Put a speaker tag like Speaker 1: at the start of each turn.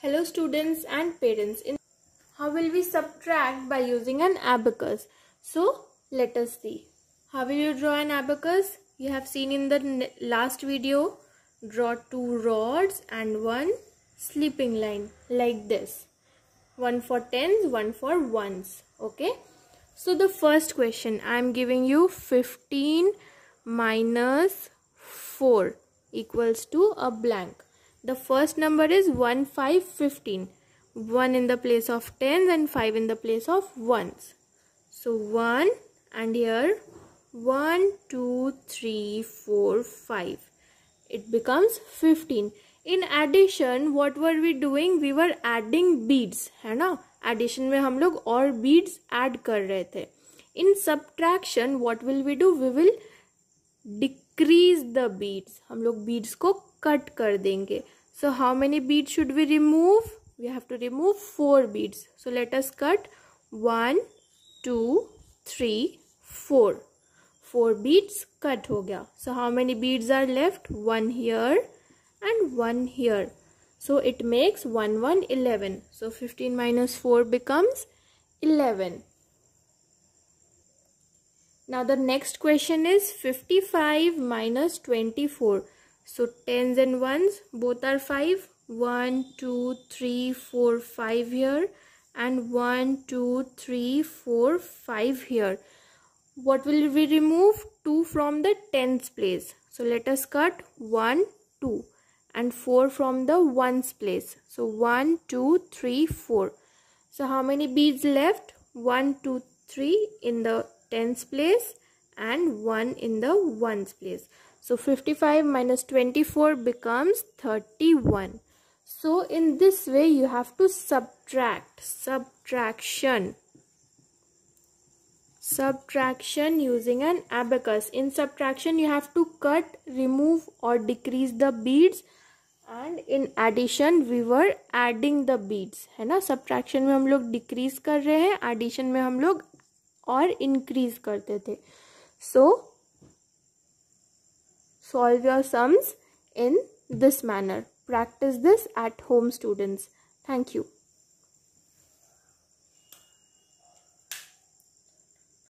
Speaker 1: Hello students and parents. In how will we subtract by using an abacus? So let us see. How will you draw an abacus? You have seen in the last video. Draw two rods and one sleeping line like this. One for tens, one for ones. Okay. So the first question I am giving you 15 minus 4 equals to a blank. The first number is 1, 5, 15. 1 in the place of 10s and 5 in the place of 1s. So 1 and here 1, 2, 3, 4, 5. It becomes 15. In addition, what were we doing? We were adding beads. है ना? Addition में हम लोग और beads add कर रहे थे. In subtraction, what will we do? We will decrease the beads. हम लोग beads को cut कर देंगे. So how many beads should we remove? We have to remove 4 beads. So let us cut 1, 2, 3, 4. 4 beads cut ho gaya. So how many beads are left? 1 here and 1 here. So it makes 1, 1, 11. So 15 minus 4 becomes 11. Now the next question is 55 minus 24. So tens and ones, both are five. One, two, three, four, five here, and one, two, three, four, five here. What will we remove? Two from the tens place. So let us cut one, two, and four from the ones place. So one, two, three, four. So how many beads left? One, two, three in the tens place, and one in the ones place. So 55 minus 24 becomes 31. So in this way you have to subtract, subtraction. Subtraction using an abacus. In subtraction you have to cut, remove or decrease the beads and in addition we were adding the beads है ना subtraction में हम लोग decrease कर रहे हैं addition में हम लोग और increase करते थे so, Solve your sums in this manner. Practice this at home students. Thank you.